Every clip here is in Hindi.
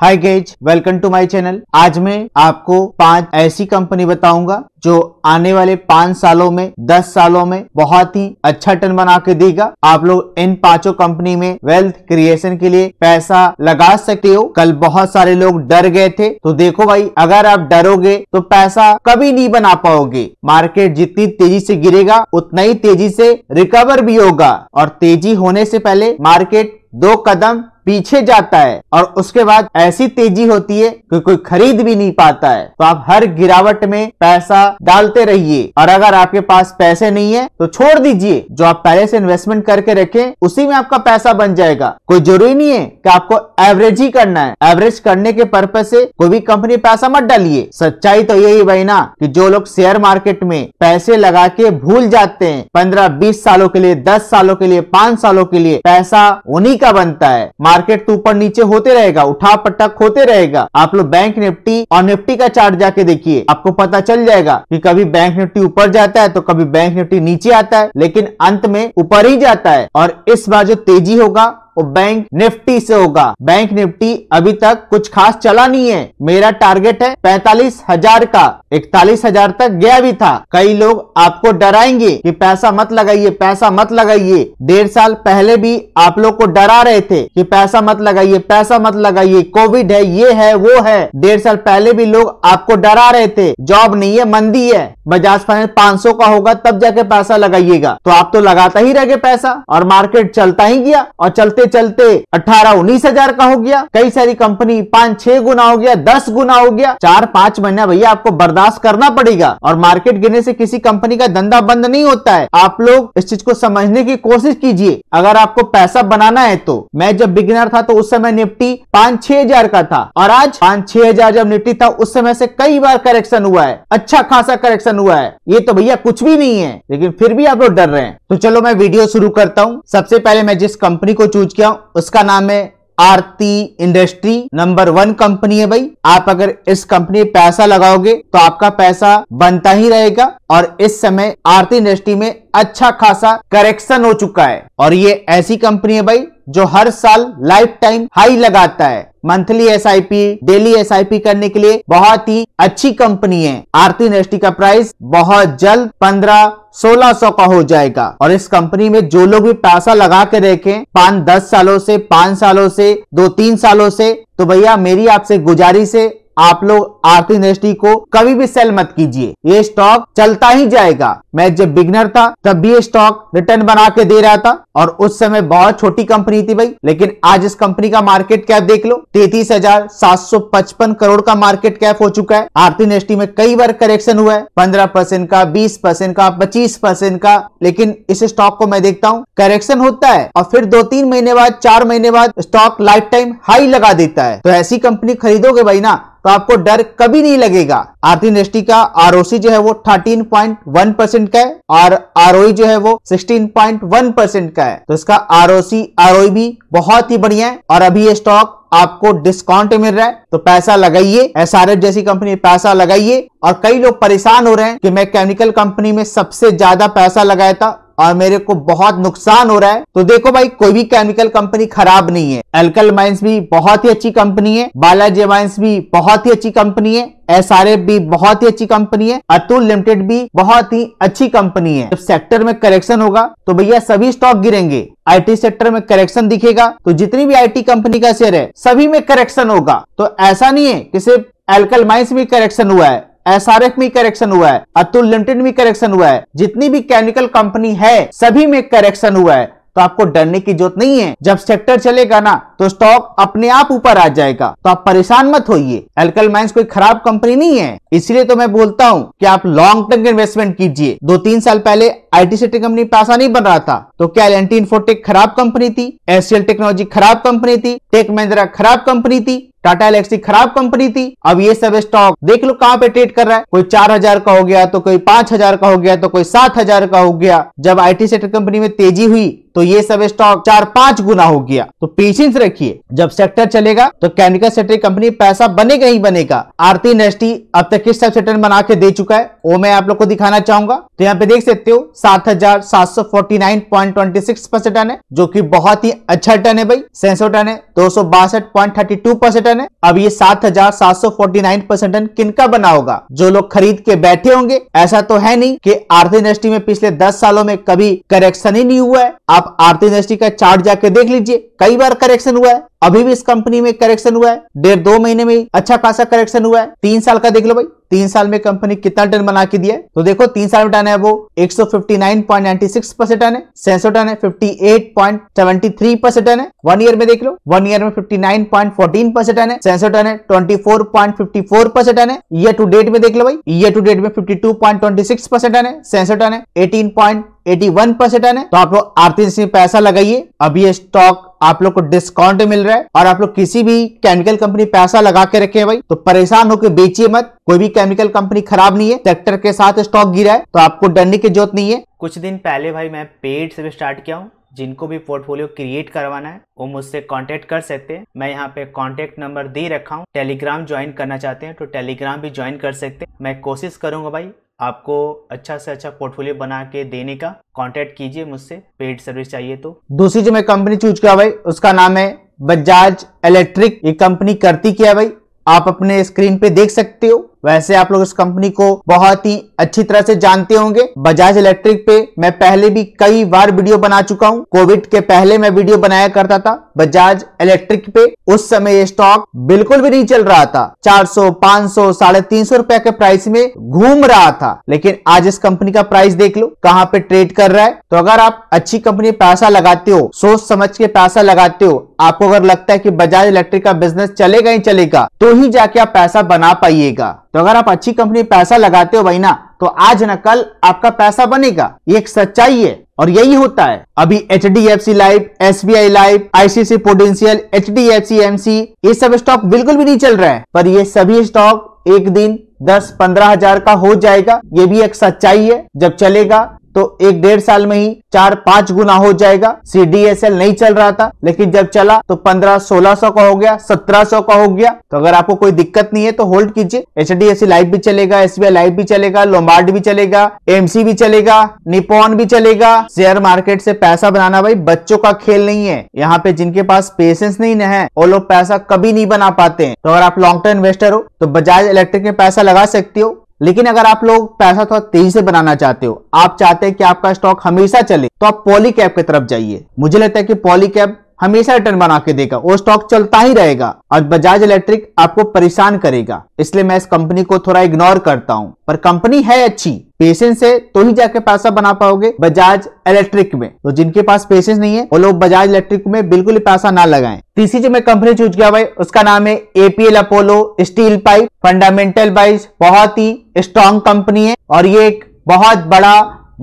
Hi guys welcome to my channel आज मैं आपको पांच ऐसी कंपनी बताऊंगा जो आने वाले पांच सालों में दस सालों में बहुत ही अच्छा टर्न बना के देगा आप लोग इन पांचों कंपनी में वेल्थ क्रिएशन के लिए पैसा लगा सकते हो कल बहुत सारे लोग डर गए थे तो देखो भाई अगर आप डरोगे तो पैसा कभी नहीं बना पाओगे मार्केट जितनी तेजी से गिरेगा उतना ही तेजी से रिकवर भी होगा और तेजी होने से पहले मार्केट दो कदम पीछे जाता है और उसके बाद ऐसी तेजी होती है कि कोई खरीद भी नहीं पाता है तो आप हर गिरावट में पैसा डालते रहिए और अगर आपके पास पैसे नहीं है तो छोड़ दीजिए जो आप पहले से इन्वेस्टमेंट करके रखे उसी में आपका पैसा बन जाएगा कोई जरूरी नहीं है कि आपको एवरेज ही करना है एवरेज करने के पर्पज से कोई भी कंपनी पैसा मत डालिए सच्चाई तो यही भाई ना कि जो लोग शेयर मार्केट में पैसे लगा के भूल जाते हैं पंद्रह बीस सालों के लिए दस सालों के लिए पांच सालों के लिए पैसा उन्हीं का बनता है मार्केट तो ऊपर नीचे होते रहेगा उठा पटक होते रहेगा आप लोग बैंक निफ्टी और निफ्टी का चार्ट जाके देखिए आपको पता चल जाएगा कि कभी बैंक निफ्टी ऊपर जाता है तो कभी बैंक निफ्टी नीचे आता है लेकिन अंत में ऊपर ही जाता है और इस बार जो तेजी होगा वो बैंक निफ्टी से होगा बैंक निफ्टी अभी तक कुछ खास चला नहीं है मेरा टारगेट है पैंतालीस हजार का इकतालीस हजार तक गया भी था कई लोग आपको डराएंगे कि पैसा मत लगाइए पैसा मत लगाइए डेढ़ साल पहले भी आप लोग को डरा रहे थे कि पैसा मत लगाइए पैसा मत लगाइए कोविड है ये है वो है डेढ़ साल पहले भी लोग आपको डरा रहे थे जॉब नहीं है मंदी है बजाज फाइनेंस पांच का होगा तब जाके पैसा लगाइएगा तो आप तो लगाता ही रह गए पैसा और मार्केट चलता ही गया और चलते चलते 18 उन्नीस हजार का हो गया कई सारी कंपनी पांच छह गुना हो गया दस गुना हो गया चार पांच महीना भैया आपको बर्दाश्त करना पड़ेगा और मार्केट गिरने से किसी कंपनी का धंधा बंद नहीं होता है आप लोग इस चीज को समझने की कोशिश कीजिए अगर आपको पैसा बनाना है तो मैं जब बिगिनर था तो उस समय निफ्टी पांच छह हजार का था और आज पांच छह हजार जब निफ्टी था उस समय से कई बार करेक्शन हुआ है अच्छा खासा करेक्शन हुआ है ये तो भैया कुछ भी नहीं है लेकिन फिर भी आप लोग डर रहे हैं तो चलो मैं वीडियो शुरू करता हूँ सबसे पहले मैं जिस कंपनी को चूज क्यों उसका नाम है Aarti industry number one company है भाई आप अगर इस कंपनी में पैसा लगाओगे तो आपका पैसा बनता ही रहेगा और इस समय आरती इंडस्ट्री में अच्छा खासा करेक्शन हो चुका है और ये ऐसी कंपनी है भाई जो हर साल लाइफ टाइम हाई लगाता है मंथली एसआईपी डेली एसआईपी करने के लिए बहुत ही अच्छी कंपनी है आरती यूनिवर्सिटी का प्राइस बहुत जल्द पंद्रह सोलह सौ का हो जाएगा और इस कंपनी में जो लोग भी पैसा लगा के रखे पांच दस सालों से पांच सालों से दो तीन सालों से तो भैया मेरी आपसे गुजारिश है आप लोग आर्थिक इंडस्ट्री को कभी भी सेल मत कीजिए ये स्टॉक चलता ही जाएगा मैं जब बिगनर था तब भी ये स्टॉक रिटर्न बना के दे रहा था और उस समय बहुत छोटी कंपनी थी भाई लेकिन आज इस कंपनी का मार्केट कैप देख लो तैतीस हजार सात सौ पचपन करोड़ का मार्केट कैप हो चुका है आर्थिक इंडस्ट्री में कई बार करेक्शन हुआ है पंद्रह परसेंट का बीस परसेंट का पच्चीस परसेंट का लेकिन इस स्टॉक को मैं देखता हूँ करेक्शन होता है और फिर दो तीन महीने बाद चार महीने बाद स्टॉक लाइफ टाइम हाई लगा देता है तो ऐसी कंपनी खरीदोगे भाई ना तो आपको डर कभी नहीं लगेगा आरती इंडस्ट्री का आर जो है वो 13.1 परसेंट का है और आर जो है वो 16.1 परसेंट का है तो इसका आर आरओसी आरओई भी बहुत ही बढ़िया है और अभी ये स्टॉक आपको डिस्काउंट मिल रहा है तो पैसा लगाइए एस जैसी कंपनी में पैसा लगाइए और कई लोग परेशान हो रहे हैं कि मैं केमिकल कंपनी में सबसे ज्यादा पैसा लगाया था और मेरे को बहुत नुकसान हो रहा है तो देखो भाई कोई भी केमिकल कंपनी खराब नहीं है एल्कल माइंस भी बहुत ही अच्छी कंपनी है बालाजी माइंस भी बहुत ही अच्छी कंपनी है एस भी बहुत ही अच्छी कंपनी है अतुल लिमिटेड भी बहुत ही अच्छी कंपनी है जब सेक्टर में करेक्शन होगा तो भैया सभी स्टॉक गिरेंगे आईटी सेक्टर में करेक्शन दिखेगा तो जितनी भी आईटी कंपनी का शेयर है सभी में करेक्शन होगा तो ऐसा नहीं है कि सिर्फ एल्कल माइंस में करेक्शन हुआ है एसआरएफ में करेक्शन हुआ है अतुल लिमिटेड में करेक्शन हुआ है जितनी भी केमिकल कंपनी है सभी में करेक्शन हुआ है तो आपको डरने की जरूरत नहीं है जब सेक्टर चलेगा ना तो स्टॉक अपने आप ऊपर आ जाएगा तो आप परेशान मत होइए एल्कल माइंस कोई खराब कंपनी नहीं है इसलिए तो मैं बोलता हूँ कि आप लॉन्ग टर्म इन्वेस्टमेंट कीजिए दो तीन साल पहले आईटी सेक्टर कंपनी पैसा नहीं बन रहा था तो क्या एल एंटी इन्फोटेक खराब कंपनी थी एसियल टेक्नोलॉजी खराब कंपनी थी टेक महिंद्रा खराब कंपनी थी टाटा एलेक्सी खराब कंपनी थी अब ये सब स्टॉक देख लो कहाँ पे ट्रेड कर रहा है कोई चार हजार का हो गया तो कोई पांच हजार का हो गया तो कोई सात हजार का हो गया जब आईटी सेक्टर कंपनी में तेजी हुई तो ये सब स्टॉक चार पांच गुना हो गया तो पेशेंस रह रखिए जब सेक्टर चलेगा तो केमिकल सेक्टर की कंपनी पैसा बनेगा ही बनेगा आरती इंडस्ट्री अब तक किस टाइप सेक्टर बना के दे चुका है वो मैं आप लोग को दिखाना चाहूंगा तो यहाँ पे देख सकते हो सात हजार सात सौ forty nine point twenty six percent down है जो की बहुत ही अच्छा टन है भाई सेंसो टन है दो सौ बासठ point thirty two percent down है अब ये सात हजार सात सौ फोर्टी नाइन परसेंट टन किनका बना होगा जो लोग खरीद के बैठे होंगे ऐसा तो है नहीं कि आरती इंडस्ट्री में पिछले दस सालों में कभी करेक्शन ही नहीं हुआ है आप आरती इंडस्ट्री का चार्ट जाके देख लीजिए कई बार करेक्शन हुआ है अभी भी इस कंपनी में करेक्शन हुआ है डेढ़ दो महीने में अच्छा खासा करेक्शन हुआ है तीन साल का देख लो भाई तीन साल में कंपनी कितना टर्न बना के दिया है तो देखो तीन साल में टन है वो 159.96 परसेंट टन है सेंसो टन है 58.73 परसेंट टन है वन ईयर में देख लो वन ईयर में 59.14 परसेंट टन है सेंसो टन है 24.54 परसेंट टन है ईयर टू डेट में देख लो भाई ईयर टू डेट में 52.26 परसेंट टन है सेंसो टन है 18. एटी वन परसेंट है तो आप लोग आरती सिंह पैसा लगाइए अभी ये स्टॉक आप लोग को डिस्काउंट मिल रहा है और आप लोग किसी भी केमिकल कंपनी पैसा लगा के रखे भाई तो परेशान होकर बेचिए मत कोई भी केमिकल कंपनी खराब नहीं है ट्रैक्टर के साथ स्टॉक गिरा है तो आपको डरने की जरूरत नहीं है कुछ दिन पहले भाई मैं पेड से भी स्टार्ट किया हूँ जिनको भी पोर्टफोलियो क्रिएट करवाना है वो मुझसे कांटेक्ट कर सकते हैं मैं यहाँ पे कांटेक्ट नंबर दे रखा हूँ टेलीग्राम ज्वाइन करना चाहते हैं तो टेलीग्राम भी ज्वाइन कर सकते हैं मैं कोशिश करूंगा भाई आपको अच्छा से अच्छा पोर्टफोलियो बना के देने का कांटेक्ट कीजिए मुझसे पेड सर्विस चाहिए तो दूसरी जो मैं कंपनी चूज किया भाई उसका नाम है बजाज इलेक्ट्रिक ये कंपनी करती क्या भाई आप अपने स्क्रीन पे देख सकते हो वैसे आप लोग इस कंपनी को बहुत ही अच्छी तरह से जानते होंगे बजाज इलेक्ट्रिक पे मैं पहले भी कई बार वीडियो बना चुका हूँ कोविड के पहले मैं वीडियो बनाया करता था बजाज इलेक्ट्रिक पे उस समय ये स्टॉक बिल्कुल भी नहीं चल रहा था 400, 500, साढ़े तीन सौ रुपया के प्राइस में घूम रहा था लेकिन आज इस कंपनी का प्राइस देख लो कहाँ पे ट्रेड कर रहा है तो अगर आप अच्छी कंपनी पैसा लगाते हो सोच समझ के पैसा लगाते हो आपको अगर लगता है की बजाज इलेक्ट्रिक का बिजनेस चलेगा ही चलेगा तो ही जाके आप पैसा बना पाइएगा तो अगर आप अच्छी कंपनी पैसा लगाते हो भाई ना तो आज ना कल आपका पैसा बनेगा ये एक सच्चाई है और यही होता है अभी H D F C life S B I life ICICI prudential H D F C M C ये सब स्टॉक बिल्कुल भी नहीं चल रहा है पर ये सभी स्टॉक एक दिन दस पंद्रह हजार का हो जाएगा ये भी एक सच्चाई है जब चलेगा तो एक डेढ़ साल में ही चार पांच गुना हो जाएगा सीडीएसएल नहीं चल रहा था लेकिन जब चला तो पंद्रह सोलह सौ का हो गया सत्रह सौ का हो गया तो अगर आपको कोई दिक्कत नहीं है तो होल्ड कीजिए एच डी एस लाइफ भी चलेगा एसबीआई लाइफ भी चलेगा लोमार्ड भी चलेगा एमसी भी चलेगा निपोन भी चलेगा शेयर मार्केट से पैसा बनाना भाई बच्चों का खेल नहीं है यहाँ पे जिनके पास पेशेंस नहीं है वो लोग पैसा कभी नहीं बना पाते हैं तो अगर आप लॉन्ग टर्म इन्वेस्टर हो तो बजाज इलेक्ट्रिक में पैसा लगा सकते हो लेकिन अगर आप लोग पैसा थोड़ा तेजी से बनाना चाहते हो आप चाहते हैं कि आपका स्टॉक हमेशा चले तो आप पॉलीकैप की तरफ जाइए मुझे लगता है कि पॉलीकैप हमेशा रिटर्न बना के देगा वो स्टॉक चलता ही रहेगा और बजाज इलेक्ट्रिक आपको परेशान करेगा इसलिए मैं इस कंपनी को थोड़ा इग्नोर करता हूँ पर कंपनी है अच्छी पेशेंस है तो ही जाके पैसा बना पाओगे बजाज इलेक्ट्रिक में तो जिनके पास पेशेंस नहीं है वो लोग बजाज इलेक्ट्रिक में बिल्कुल ही पैसा ना लगाएं तीसरी जो मैं कंपनी चूज किया भाई उसका नाम है APL Apollo steel pipe fundamental wise बहुत ही स्ट्रॉन्ग कंपनी है और ये एक बहुत बड़ा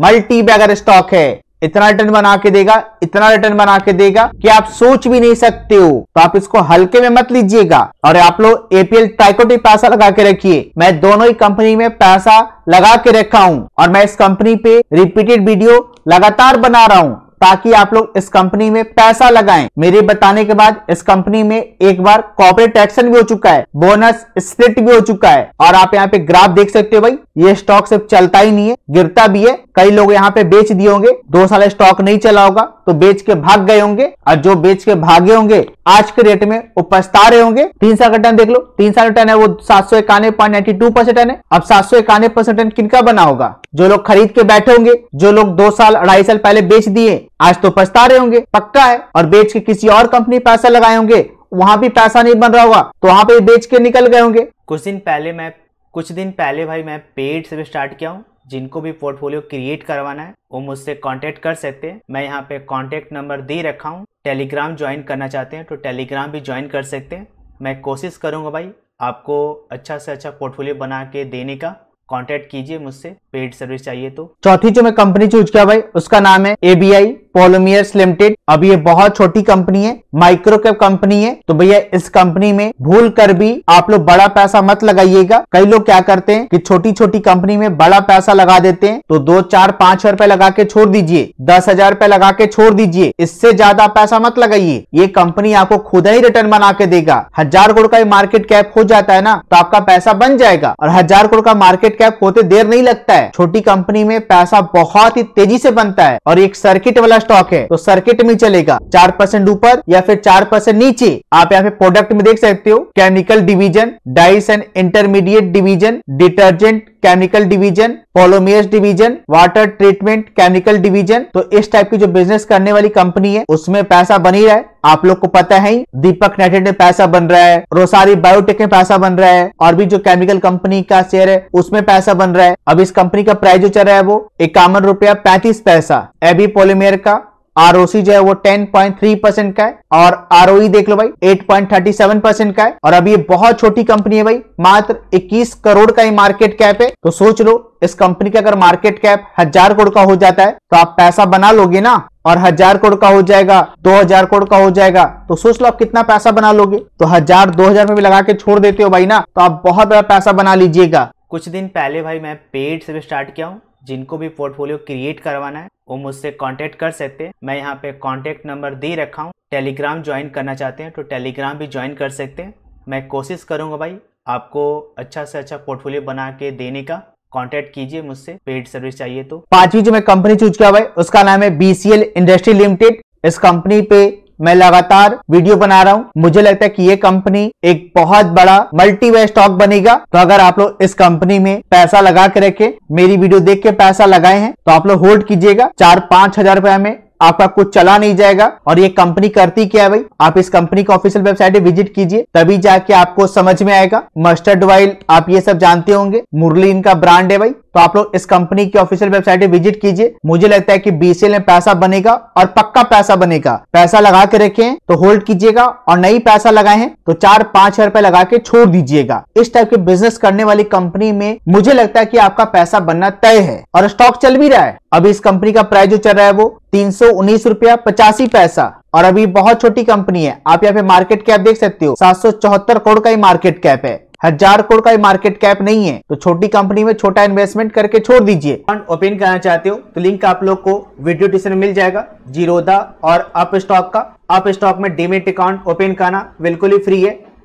मल्टी बैगर स्टॉक है इतना रिटर्न बना के देगा इतना रिटर्न बना के देगा कि आप सोच भी नहीं सकते हो तो आप इसको हल्के में मत लीजिएगा और आप लोग एपीएल ट्राइकोटी पैसा लगा के रखिए मैं दोनों ही कंपनी में पैसा लगा के रखा हूँ और मैं इस कंपनी पे रिपीटेड वीडियो लगातार बना रहा हूँ ताकि आप लोग इस कंपनी में पैसा लगाएं मेरे बताने के बाद इस कंपनी में एक बार कॉर्पोरेट एक्शन भी हो चुका है बोनस स्प्लिट भी हो चुका है और आप यहाँ पे ग्राफ देख सकते हो भाई ये स्टॉक सिर्फ चलता ही नहीं है गिरता भी है कई लोग यहाँ पे बेच दिए होंगे दो साल स्टॉक नहीं चला होगा तो बेच के भाग गए होंगे और जो बेच के भागे होंगे आज के रेट में वो पछता रहे होंगे तीन साल का टर्न देख लो तीन साल का है वो सात सौ इक्यानवे पॉइंट नाइन्टी टू परसेंट है अब सात सौ इक्यानवे परसेंट टन किनका बना होगा जो लोग खरीद के बैठे होंगे जो लोग दो साल अढ़ाई साल पहले बेच दिए आज तो पछता रहे होंगे पक्का है और बेच के किसी और कंपनी पैसा लगाए होंगे वहां भी पैसा नहीं बन रहा होगा तो वहां पे बेच के निकल गए होंगे कुछ दिन पहले मैं कुछ दिन पहले भाई मैं पेड से भी स्टार्ट किया हूँ जिनको भी पोर्टफोलियो क्रिएट करवाना है वो मुझसे कांटेक्ट कर सकते हैं मैं यहाँ पे कांटेक्ट नंबर दे रखा हूँ टेलीग्राम ज्वाइन करना चाहते हैं तो टेलीग्राम भी ज्वाइन कर सकते हैं मैं कोशिश करूँगा भाई आपको अच्छा से अच्छा पोर्टफोलियो बना के देने का कांटेक्ट कीजिए मुझसे पेड सर्विस चाहिए तो चौथी जो मैं कंपनी चूज किया भाई उसका नाम है एबीआई पोलोमियर्स लिमिटेड अब ये बहुत छोटी कंपनी है माइक्रो कैप कंपनी है तो भैया इस कंपनी में भूल कर भी आप लोग बड़ा पैसा मत लगाइएगा कई लोग क्या करते हैं कि छोटी छोटी कंपनी में बड़ा पैसा लगा देते हैं तो दो चार पांच हजार रुपए लगा के छोड़ दीजिए दस हजार रुपए लगा के छोड़ दीजिए इससे ज्यादा पैसा मत लगाइए ये कंपनी आपको खुद ही रिटर्न बना के देगा हजार करोड़ का मार्केट कैप हो जाता है ना तो आपका पैसा बन जाएगा और हजार करोड़ का मार्केट कैप होते देर नहीं लगता है है छोटी कंपनी में पैसा बहुत ही तेजी से बनता है और एक सर्किट वाला स्टॉक है तो सर्किट में चलेगा चार परसेंट ऊपर या फिर चार परसेंट नीचे आप यहाँ पे प्रोडक्ट में देख सकते हो chemical division dyes and intermediate division detergent chemical division polymers division water treatment chemical division तो इस टाइप की जो बिजनेस करने वाली कंपनी है उसमें पैसा बनी रहा है आप लोग को पता है दीपक नेटेड में पैसा बन रहा है रोसारी बायोटेक में पैसा बन रहा है और भी जो केमिकल कंपनी का शेयर है उसमें पैसा बन रहा है अब इस कंपनी का प्राइस जो चल रहा है वो इक्यावन रुपया पैंतीस पैसा एबी पोलिमेर का आर जो है वो 10.3 परसेंट का है और आर e देख लो भाई 8.37 परसेंट का है और अब ये बहुत छोटी कंपनी है भाई मात्र 21 करोड़ का ही मार्केट कैप है तो सोच लो इस कंपनी का अगर मार्केट कैप हजार करोड़ का हो जाता है तो आप पैसा बना लोगे ना और हजार करोड़ का हो जाएगा दो हजार करोड़ का हो जाएगा तो सोच लो आप कितना पैसा बना लोगे तो हजार दो हजार में भी लगा के छोड़ देते हो भाई ना तो आप बहुत बड़ा पैसा बना लीजिएगा कुछ दिन पहले भाई मैं पेड से भी स्टार्ट किया हूँ जिनको भी पोर्टफोलियो क्रिएट करवाना है वो मुझसे कांटेक्ट कर सकते हैं मैं यहाँ पे कांटेक्ट नंबर दे रखा हूँ टेलीग्राम ज्वाइन करना चाहते हैं तो टेलीग्राम भी ज्वाइन कर सकते हैं मैं कोशिश करूँगा भाई आपको अच्छा से अच्छा पोर्टफोलियो बना के देने का कॉन्टेक्ट कीजिए मुझसे पेड सर्विस चाहिए तो पांचवी जो मैं कंपनी चूज किया हुआ है उसका नाम है बीसीएल इंडस्ट्री लिमिटेड इस कंपनी पे मैं लगातार वीडियो बना रहा हूँ मुझे लगता है कि ये कंपनी एक बहुत बड़ा मल्टी वे स्टॉक बनेगा तो अगर आप लोग इस कंपनी में पैसा लगा के रखे मेरी वीडियो देख के पैसा लगाए हैं तो आप लोग होल्ड कीजिएगा चार पांच हजार रुपया में आपका कुछ चला नहीं जाएगा और ये कंपनी करती क्या है भाई आप इस कंपनी का ऑफिशियल वेबसाइट विजिट कीजिए तभी जाके आपको समझ में आएगा मस्टर्ड ऑयल आप ये सब जानते होंगे मुरली इनका ब्रांड है भाई तो आप लोग इस कंपनी की ऑफिशियल वेबसाइट विजिट कीजिए मुझे लगता है कि बीसीएल में पैसा बनेगा और पक्का पैसा बनेगा पैसा लगा के रखे तो होल्ड कीजिएगा और नई पैसा लगाए हैं तो चार पांच हजार रुपए लगा के छोड़ दीजिएगा इस टाइप के बिजनेस करने वाली कंपनी में मुझे लगता है कि आपका पैसा बनना तय है और स्टॉक चल भी रहा है अभी इस कंपनी का प्राइस जो चल रहा है वो तीन सौ उन्नीस रुपया पचासी पैसा और अभी बहुत छोटी कंपनी है आप यहाँ पे मार्केट कैप देख सकते हो सात सौ चौहत्तर करोड़ का ही मार्केट कैप है हजार करोड़ का मार्केट कैप नहीं है तो छोटी कंपनी में छोटा इन्वेस्टमेंट करके छोड़ दीजिए फंड ओपन करना चाहते हो तो लिंक आप लोग को वीडियो डिस्क्रिप्शन मिल जाएगा जीरोदा और अप स्टॉक का अप स्टॉक में डीमेट अकाउंट ओपन करना बिल्कुल ही फ्री है